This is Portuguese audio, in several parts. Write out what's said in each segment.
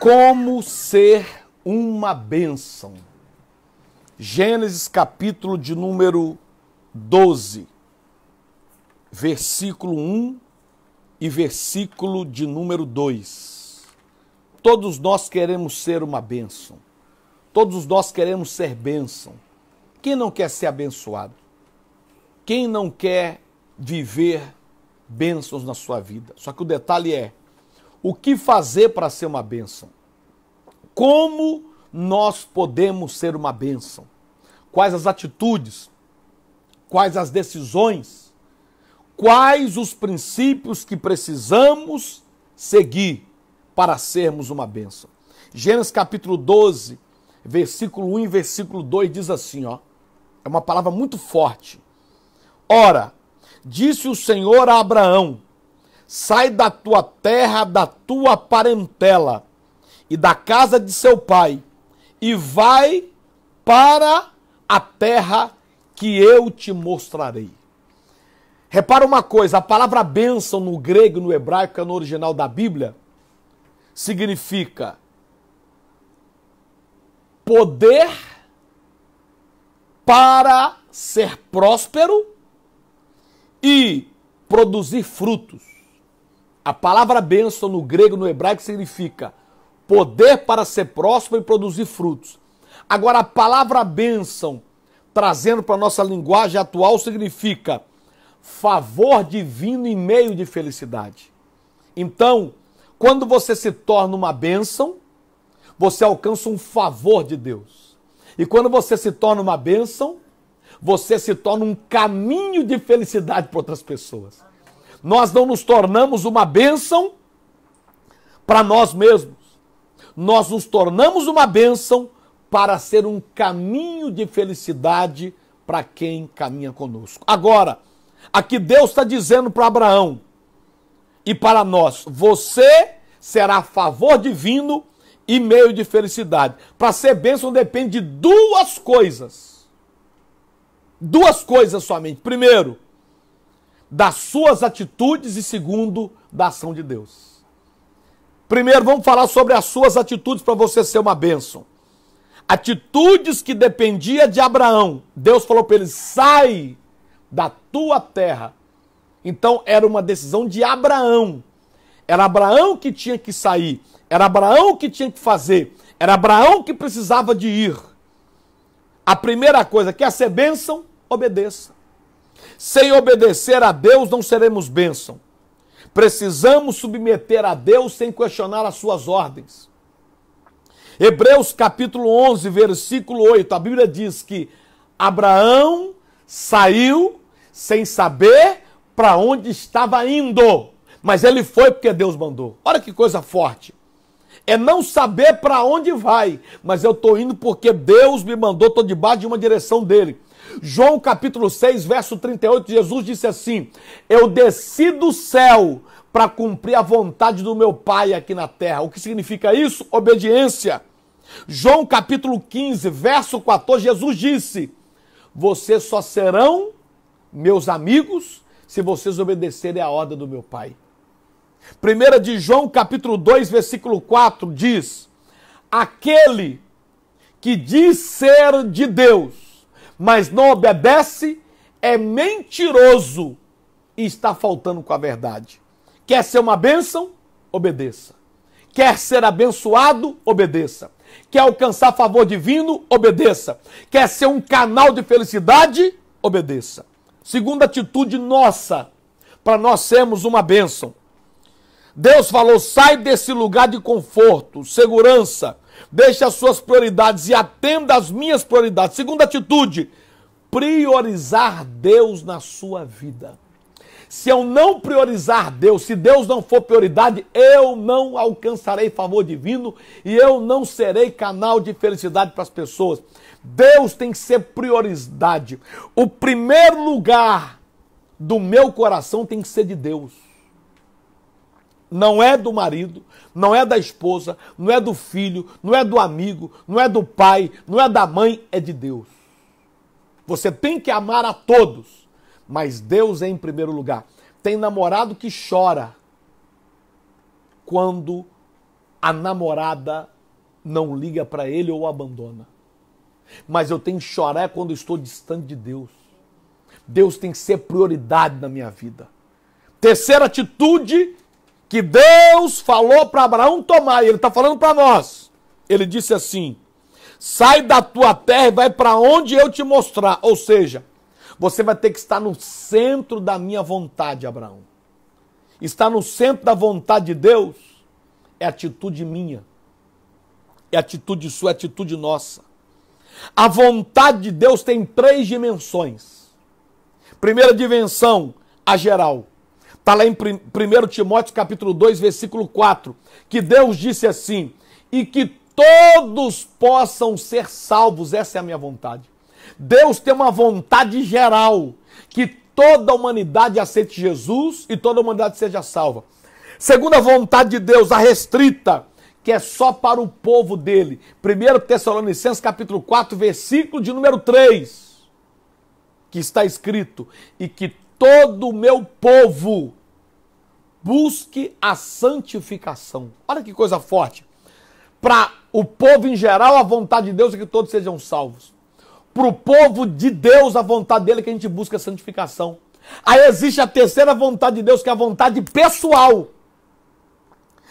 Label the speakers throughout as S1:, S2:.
S1: Como ser uma bênção. Gênesis capítulo de número 12, versículo 1 e versículo de número 2. Todos nós queremos ser uma bênção. Todos nós queremos ser bênção. Quem não quer ser abençoado? Quem não quer viver bênçãos na sua vida? Só que o detalhe é, o que fazer para ser uma bênção? Como nós podemos ser uma bênção? Quais as atitudes? Quais as decisões? Quais os princípios que precisamos seguir para sermos uma bênção? Gênesis capítulo 12, versículo 1 e versículo 2 diz assim, ó. É uma palavra muito forte. Ora, disse o Senhor a Abraão: Sai da tua terra, da tua parentela e da casa de seu pai, e vai para a terra que eu te mostrarei. Repara uma coisa, a palavra bênção no grego e no hebraico, é no original da Bíblia, significa poder para ser próspero e produzir frutos. A palavra bênção no grego, no hebraico, significa poder para ser próximo e produzir frutos. Agora, a palavra bênção, trazendo para a nossa linguagem atual, significa favor divino em meio de felicidade. Então, quando você se torna uma bênção, você alcança um favor de Deus. E quando você se torna uma bênção, você se torna um caminho de felicidade para outras pessoas nós não nos tornamos uma bênção para nós mesmos. Nós nos tornamos uma bênção para ser um caminho de felicidade para quem caminha conosco. Agora, aqui Deus está dizendo para Abraão e para nós: você será favor divino e meio de felicidade. Para ser bênção depende de duas coisas. Duas coisas somente. Primeiro, das suas atitudes e segundo, da ação de Deus. Primeiro, vamos falar sobre as suas atitudes para você ser uma bênção. Atitudes que dependia de Abraão. Deus falou para ele: sai da tua terra. Então era uma decisão de Abraão. Era Abraão que tinha que sair. Era Abraão que tinha que fazer. Era Abraão que precisava de ir. A primeira coisa, quer ser bênção? Obedeça. Sem obedecer a Deus não seremos bênção. Precisamos submeter a Deus sem questionar as suas ordens. Hebreus capítulo 11, versículo 8, a Bíblia diz que Abraão saiu sem saber para onde estava indo, mas ele foi porque Deus mandou. Olha que coisa forte. É não saber para onde vai, mas eu estou indo porque Deus me mandou, estou debaixo de uma direção dele. João capítulo 6, verso 38, Jesus disse assim: Eu desci do céu para cumprir a vontade do meu Pai aqui na terra. O que significa isso? Obediência. João capítulo 15, verso 14, Jesus disse: Vocês só serão meus amigos se vocês obedecerem a ordem do meu Pai. Primeira de João capítulo 2, versículo 4 diz: Aquele que diz ser de Deus mas não obedece, é mentiroso e está faltando com a verdade. Quer ser uma bênção? Obedeça. Quer ser abençoado? Obedeça. Quer alcançar favor divino? Obedeça. Quer ser um canal de felicidade? Obedeça. Segunda atitude nossa, para nós sermos uma bênção. Deus falou: sai desse lugar de conforto, segurança, Deixe as suas prioridades e atenda às minhas prioridades. Segunda atitude, priorizar Deus na sua vida. Se eu não priorizar Deus, se Deus não for prioridade, eu não alcançarei favor divino e eu não serei canal de felicidade para as pessoas. Deus tem que ser prioridade. O primeiro lugar do meu coração tem que ser de Deus não é do marido, não é da esposa, não é do filho, não é do amigo, não é do pai, não é da mãe, é de Deus. Você tem que amar a todos, mas Deus é em primeiro lugar. Tem namorado que chora quando a namorada não liga para ele ou o abandona. Mas eu tenho que chorar quando estou distante de Deus. Deus tem que ser prioridade na minha vida. Terceira atitude que Deus falou para Abraão tomar, e ele está falando para nós. Ele disse assim: sai da tua terra e vai para onde eu te mostrar. Ou seja, você vai ter que estar no centro da minha vontade, Abraão. Estar no centro da vontade de Deus é atitude minha, é atitude sua, é atitude nossa. A vontade de Deus tem três dimensões. Primeira dimensão, a geral. Está lá em 1 Timóteo capítulo 2, versículo 4, que Deus disse assim, e que todos possam ser salvos, essa é a minha vontade. Deus tem uma vontade geral, que toda a humanidade aceite Jesus e toda a humanidade seja salva. Segundo a vontade de Deus, a restrita, que é só para o povo dele. 1 Tessalonicenses capítulo 4, versículo de número 3, que está escrito, e que todo o meu povo busque a santificação. Olha que coisa forte. Para o povo em geral, a vontade de Deus é que todos sejam salvos. Para o povo de Deus, a vontade dele é que a gente busque a santificação. Aí existe a terceira vontade de Deus, que é a vontade pessoal.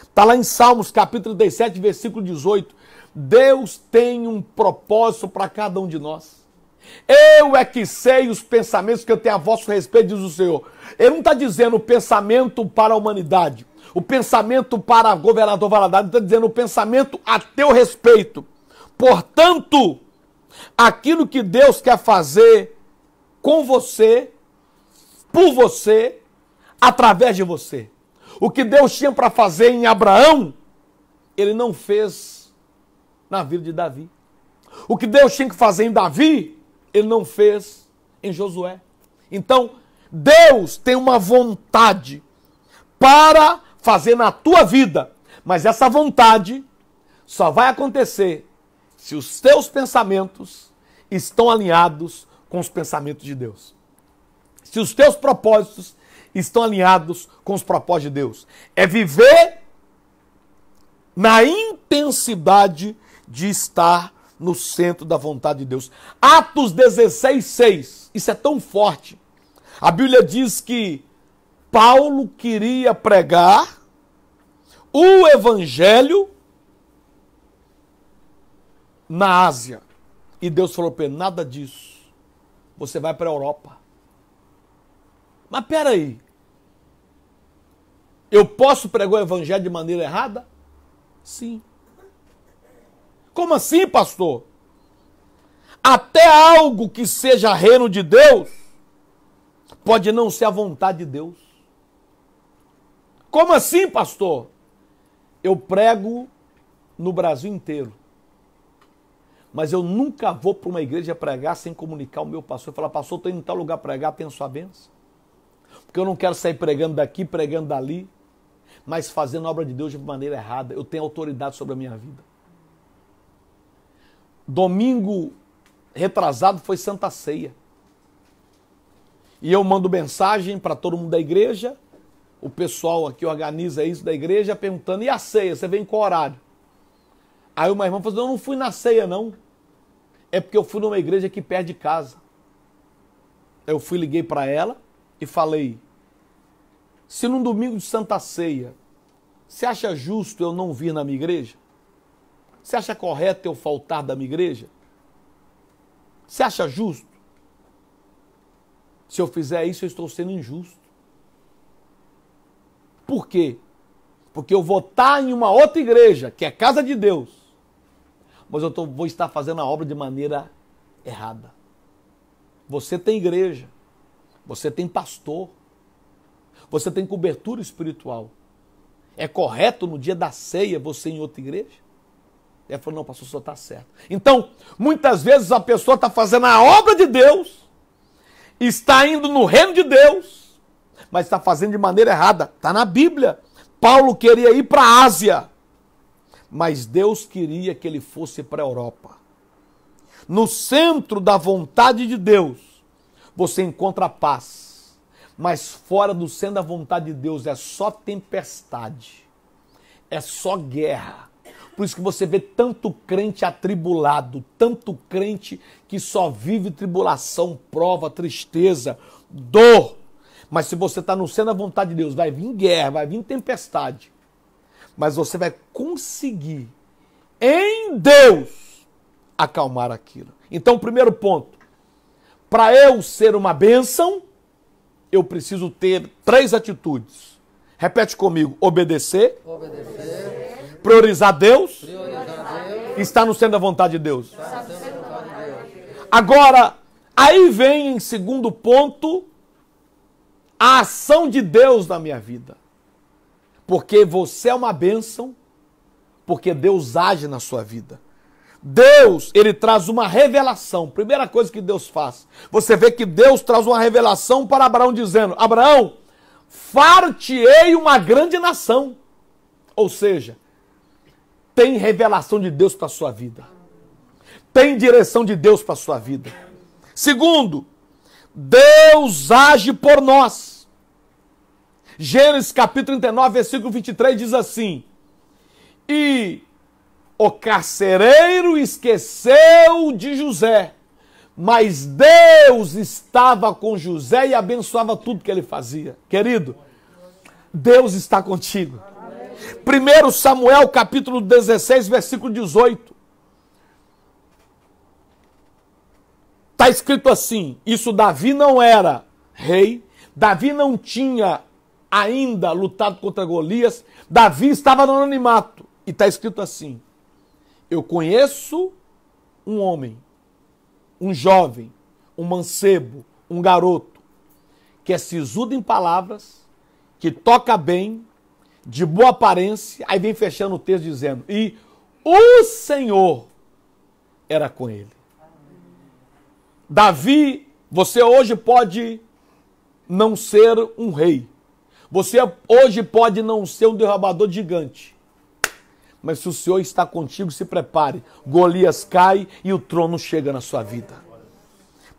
S1: Está lá em Salmos, capítulo 37, versículo 18. Deus tem um propósito para cada um de nós. Eu é que sei os pensamentos que eu tenho a vosso respeito, diz o Senhor. Ele não está dizendo o pensamento para a humanidade, o pensamento para o governador Valadares, ele está dizendo o pensamento a teu respeito. Portanto, aquilo que Deus quer fazer com você, por você, através de você. O que Deus tinha para fazer em Abraão, ele não fez na vida de Davi. O que Deus tinha que fazer em Davi, ele não fez em Josué. Então, Deus tem uma vontade para fazer na tua vida, mas essa vontade só vai acontecer se os teus pensamentos estão alinhados com os pensamentos de Deus. Se os teus propósitos estão alinhados com os propósitos de Deus. É viver na intensidade de estar no centro da vontade de Deus. Atos 16, 6. Isso é tão forte. A Bíblia diz que Paulo queria pregar o evangelho na Ásia. E Deus falou para ele: nada disso. Você vai para a Europa. Mas peraí. Eu posso pregar o evangelho de maneira errada? Sim. Como assim, pastor? Até algo que seja reino de Deus pode não ser a vontade de Deus. Como assim, pastor? Eu prego no Brasil inteiro. Mas eu nunca vou para uma igreja pregar sem comunicar o meu pastor. Falar, pastor, estou indo em tal lugar pregar, tenho a sua bênção. Porque eu não quero sair pregando daqui, pregando dali, mas fazendo a obra de Deus de maneira errada. Eu tenho autoridade sobre a minha vida. Domingo retrasado foi Santa Ceia. E eu mando mensagem para todo mundo da igreja, o pessoal aqui organiza isso da igreja, perguntando: e a ceia? Você vem com horário? Aí uma irmã falou: assim, não, eu não fui na ceia, não. É porque eu fui numa igreja que perto de casa. Eu fui, liguei para ela e falei: se num domingo de Santa Ceia, você acha justo eu não vir na minha igreja? Você acha correto eu faltar da minha igreja? Você acha justo? Se eu fizer isso, eu estou sendo injusto. Por quê? Porque eu vou estar em uma outra igreja, que é casa de Deus, mas eu vou estar fazendo a obra de maneira errada. Você tem igreja, você tem pastor, você tem cobertura espiritual. É correto no dia da ceia você ir em outra igreja? Ele falou, não, pastor, o senhor está certo. Então, muitas vezes a pessoa está fazendo a obra de Deus, está indo no reino de Deus, mas está fazendo de maneira errada. Está na Bíblia. Paulo queria ir para a Ásia, mas Deus queria que ele fosse para a Europa. No centro da vontade de Deus, você encontra a paz, mas fora do centro da vontade de Deus é só tempestade, é só guerra por isso que você vê tanto crente atribulado, tanto crente que só vive tribulação, prova, tristeza, dor. Mas se você está no sendo a vontade de Deus, vai vir guerra, vai vir tempestade. Mas você vai conseguir em Deus acalmar aquilo. Então, primeiro ponto, para eu ser uma bênção, eu preciso ter três atitudes. Repete comigo: obedecer, obedecer priorizar Deus, está no centro da vontade de Deus. Agora, aí vem em segundo ponto a ação de Deus na minha vida. Porque você é uma bênção, porque Deus age na sua vida. Deus, ele traz uma revelação. Primeira coisa que Deus faz. Você vê que Deus traz uma revelação para Abraão dizendo: "Abraão, fartiei uma grande nação". Ou seja, tem revelação de Deus para a sua vida. Tem direção de Deus para a sua vida. Segundo, Deus age por nós. Gênesis capítulo 39, versículo 23 diz assim: E o carcereiro esqueceu de José, mas Deus estava com José e abençoava tudo que ele fazia. Querido, Deus está contigo. 1 Samuel capítulo 16, versículo 18. Está escrito assim: Isso Davi não era rei, Davi não tinha ainda lutado contra Golias, Davi estava no anonimato. E está escrito assim: Eu conheço um homem, um jovem, um mancebo, um garoto, que é sisudo em palavras, que toca bem de boa aparência, aí vem fechando o texto dizendo: E o Senhor era com ele. Davi, você hoje pode não ser um rei. Você hoje pode não ser um derrubador gigante. Mas se o Senhor está contigo, se prepare. Golias cai e o trono chega na sua vida.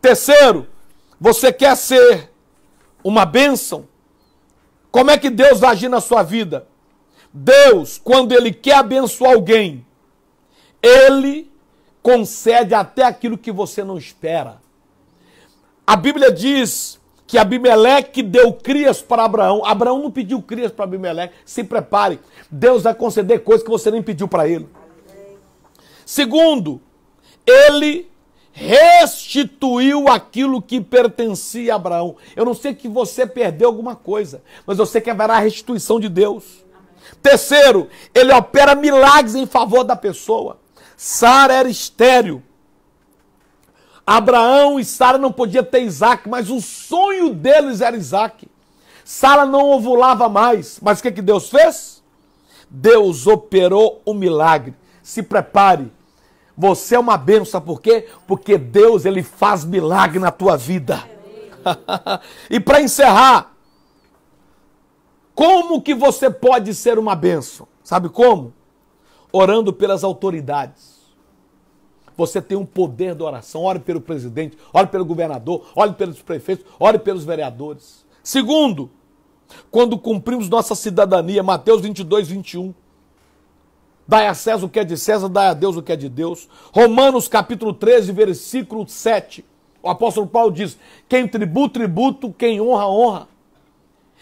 S1: Terceiro, você quer ser uma bênção? Como é que Deus vai agir na sua vida? Deus, quando Ele quer abençoar alguém, Ele concede até aquilo que você não espera. A Bíblia diz que Abimeleque deu crias para Abraão. Abraão não pediu crias para Abimeleque. Se prepare, Deus vai conceder coisas que você nem pediu para ele. Segundo, ele restituiu aquilo que pertencia a Abraão. Eu não sei que você perdeu alguma coisa, mas eu sei que haverá restituição de Deus. Terceiro, ele opera milagres em favor da pessoa. Sara era estéril. Abraão e Sara não podiam ter Isaac, mas o sonho deles era Isaac. Sara não ovulava mais, mas o que, que Deus fez? Deus operou um milagre. Se prepare, você é uma benção, sabe por quê? Porque Deus, ele faz milagre na tua vida. e para encerrar, como que você pode ser uma benção Sabe como? Orando pelas autoridades. Você tem um poder da oração. Ore pelo presidente, ore pelo governador, ore pelos prefeitos, ore pelos vereadores. Segundo, quando cumprimos nossa cidadania, Mateus 22, 21, Dai a César o que é de César, dai a Deus o que é de Deus. Romanos capítulo 13, versículo 7. O apóstolo Paulo diz: Quem tributo, tributo, quem honra, honra.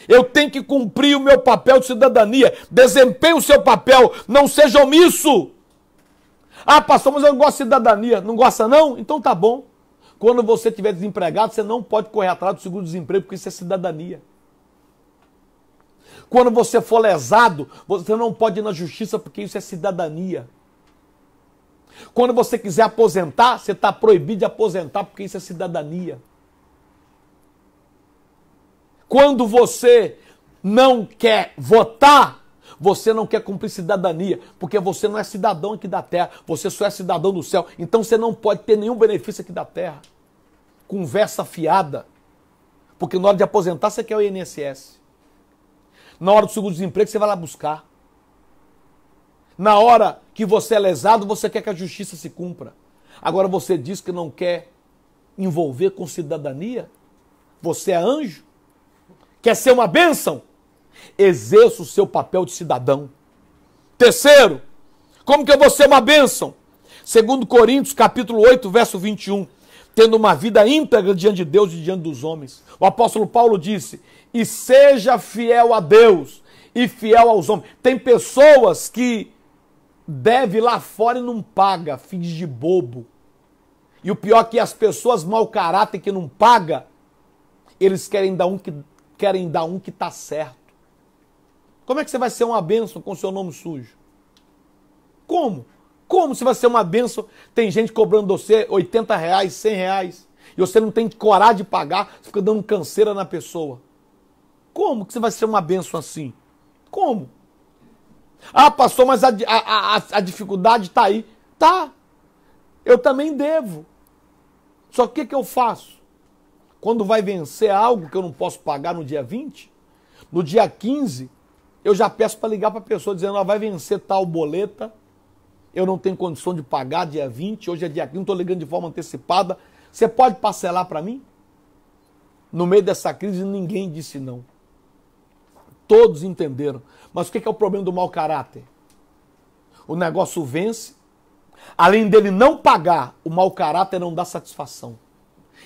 S1: Eu tenho que cumprir o meu papel de cidadania. Desempenhe o seu papel, não seja omisso. Ah, pastor, mas eu não gosto de cidadania. Não gosta, não? Então tá bom. Quando você estiver desempregado, você não pode correr atrás do seguro-desemprego, porque isso é cidadania. Quando você for lesado, você não pode ir na justiça porque isso é cidadania. Quando você quiser aposentar, você está proibido de aposentar porque isso é cidadania. Quando você não quer votar, você não quer cumprir cidadania, porque você não é cidadão aqui da terra, você só é cidadão do céu. Então você não pode ter nenhum benefício aqui da terra. Conversa fiada. Porque na hora de aposentar, você quer o INSS. Na hora do seguro-desemprego, você vai lá buscar. Na hora que você é lesado, você quer que a justiça se cumpra. Agora você diz que não quer envolver com cidadania? Você é anjo? Quer ser uma bênção? Exerça o seu papel de cidadão. Terceiro, como que eu vou ser uma bênção? Segundo Coríntios, capítulo 8, verso 21 tendo uma vida íntegra diante de Deus e diante dos homens. O apóstolo Paulo disse: e seja fiel a Deus e fiel aos homens. Tem pessoas que deve lá fora e não paga, finge de bobo. E o pior é que as pessoas mau caráter que não paga, eles querem dar um que querem dar um que tá certo. Como é que você vai ser uma bênção com seu nome sujo? Como? Como se vai ser é uma benção? Tem gente cobrando você 80 reais, 100 reais, e você não tem coragem de pagar, você fica dando canseira na pessoa. Como que você vai ser uma benção assim? Como? Ah, pastor, mas a, a, a, a dificuldade está aí. Tá. Eu também devo. Só que o que eu faço? Quando vai vencer algo que eu não posso pagar no dia 20, no dia 15, eu já peço para ligar para a pessoa dizendo: ó, vai vencer tal boleta, eu não tenho condição de pagar dia 20, hoje é dia não estou ligando de forma antecipada. Você pode parcelar para mim? No meio dessa crise, ninguém disse não. Todos entenderam. Mas o que é o problema do mau caráter? O negócio vence. Além dele não pagar, o mau caráter não dá satisfação.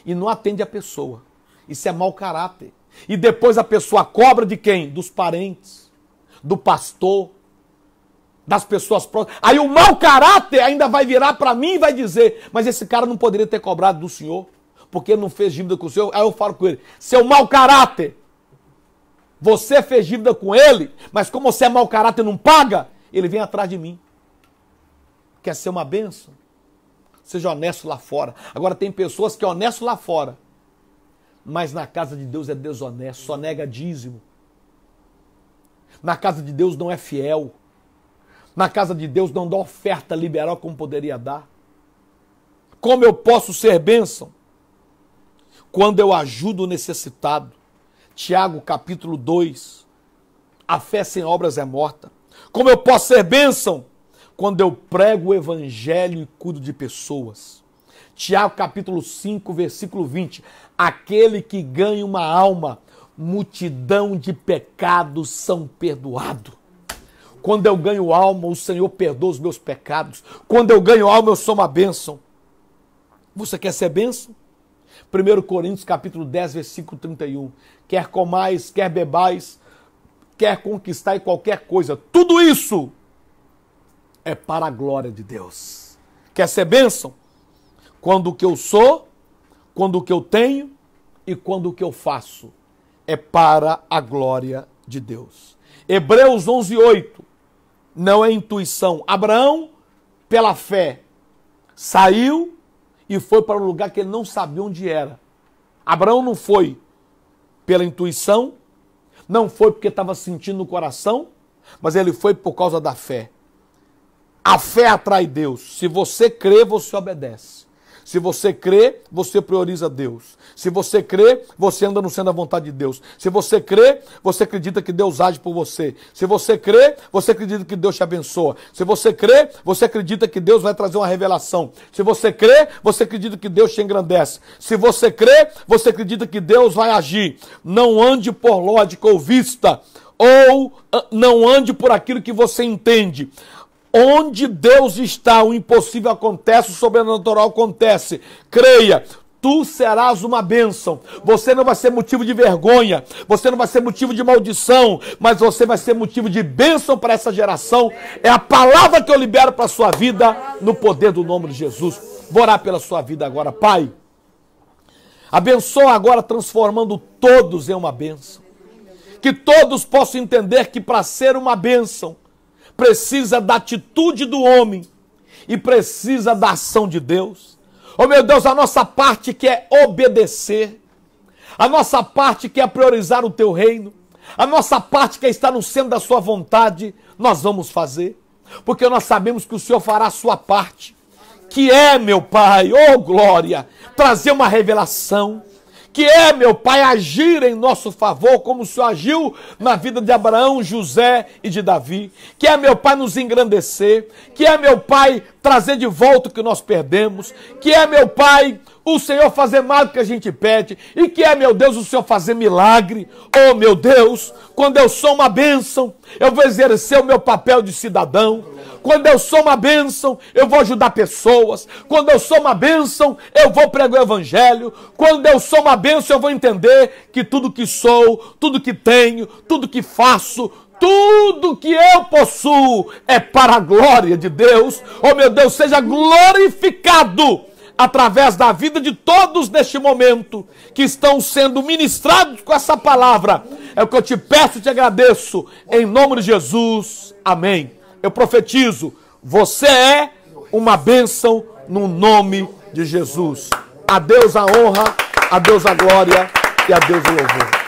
S1: E não atende a pessoa. Isso é mau caráter. E depois a pessoa cobra de quem? Dos parentes, do pastor, das pessoas próximas. Aí o mau caráter ainda vai virar para mim e vai dizer: Mas esse cara não poderia ter cobrado do senhor, porque não fez dívida com o senhor. Aí eu falo com ele: Seu mau caráter, você fez dívida com ele, mas como você é mau caráter e não paga, ele vem atrás de mim. Quer ser uma benção? Seja honesto lá fora. Agora, tem pessoas que é honesto lá fora, mas na casa de Deus é desonesto, só nega dízimo. Na casa de Deus não é fiel na casa de Deus não dá oferta liberal como poderia dar? Como eu posso ser bênção? Quando eu ajudo o necessitado. Tiago capítulo 2. A fé sem obras é morta. Como eu posso ser bênção? Quando eu prego o evangelho e cuido de pessoas. Tiago capítulo 5, versículo 20. Aquele que ganha uma alma, multidão de pecados são perdoados. Quando eu ganho alma, o Senhor perdoa os meus pecados. Quando eu ganho alma, eu sou uma bênção. Você quer ser bênção? 1 Coríntios capítulo 10, versículo 31. Quer comais, quer bebais, quer conquistar e qualquer coisa. Tudo isso é para a glória de Deus. Quer ser bênção? Quando o que eu sou, quando o que eu tenho e quando o que eu faço é para a glória de Deus. Hebreus 11, 8 não é intuição. Abraão, pela fé, saiu e foi para um lugar que ele não sabia onde era. Abraão não foi pela intuição, não foi porque estava sentindo no coração, mas ele foi por causa da fé. A fé atrai Deus. Se você crê, você obedece. Se você crê, você prioriza Deus. Se você crê, você anda no centro da vontade de Deus. Se você crê, você acredita que Deus age por você. Se você crê, você acredita que Deus te abençoa. Se você crê, você acredita que Deus vai trazer uma revelação. Se você crê, você acredita que Deus te engrandece. Se você crê, você acredita que Deus vai agir. Não ande por lógica ou vista, ou ah, não ande por aquilo que você entende Onde Deus está, o impossível acontece, o sobrenatural acontece. Creia, tu serás uma bênção. Você não vai ser motivo de vergonha, você não vai ser motivo de maldição, mas você vai ser motivo de bênção para essa geração. É a palavra que eu libero para a sua vida, no poder do nome de Jesus. Vou orar pela sua vida agora, Pai. Abençoa agora, transformando todos em uma bênção. Que todos possam entender que para ser uma bênção, precisa da atitude do homem e precisa da ação de Deus. Oh meu Deus, a nossa parte que é obedecer, a nossa parte que é priorizar o teu reino, a nossa parte que é estar no centro da sua vontade, nós vamos fazer, porque nós sabemos que o Senhor fará a sua parte, que é, meu Pai, oh glória, trazer uma revelação, que é, meu Pai, agir em nosso favor, como o Senhor agiu na vida de Abraão, José e de Davi. Que é, meu Pai, nos engrandecer. Que é, meu Pai, trazer de volta o que nós perdemos. Que é, meu Pai, o Senhor fazer mais do que a gente pede, e que é, meu Deus, o Senhor fazer milagre. Oh, meu Deus, quando eu sou uma bênção, eu vou exercer o meu papel de cidadão. Quando eu sou uma bênção, eu vou ajudar pessoas. Quando eu sou uma bênção, eu vou pregar o evangelho. Quando eu sou uma bênção, eu vou entender que tudo que sou, tudo que tenho, tudo que faço, tudo que eu possuo é para a glória de Deus. Oh meu Deus, seja glorificado através da vida de todos neste momento que estão sendo ministrados com essa palavra. É o que eu te peço e te agradeço. Em nome de Jesus. Amém. Eu profetizo: você é uma bênção no nome de Jesus. A Deus a honra, a Deus a glória e a Deus o louvor.